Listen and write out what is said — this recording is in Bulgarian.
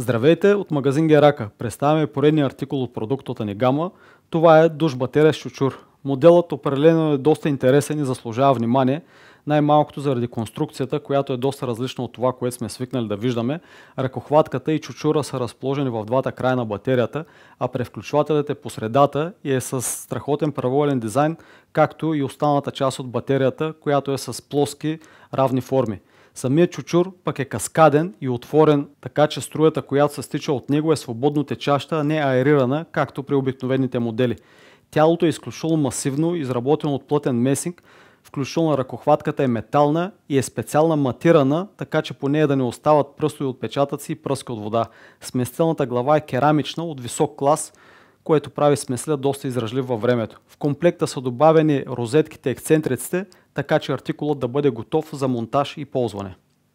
Здравейте от магазин Герака. Представяме поредния артикул от продуктата ни Гама. Това е душ батерия с чучур. Моделът определено е доста интересен и заслужава внимание, най-малкото заради конструкцията, която е доста различна от това, което сме свикнали да виждаме. Ръкохватката и чучура са разположени в двата края на батерията, а превключвателят е по средата и е с страхотен праволен дизайн, както и останата част от батерията, която е с плоски равни форми. Самият чучур пък е каскаден и отворен, така че струята, която се стича от него е свободно течаща, а не аерирана, както при обикновените модели. Тялото е изключително масивно, изработено от плътен месинг, включително ръкохватката е метална и е специална матирана, така че по нея да не остават пръстови отпечатъци и пръски от вода. Сместилната глава е керамична от висок клас, което прави смесля доста изражлив във времето. В комплекта са добавени розетките, ексцентриците, така че артикулът да бъде готов за монтаж и ползване.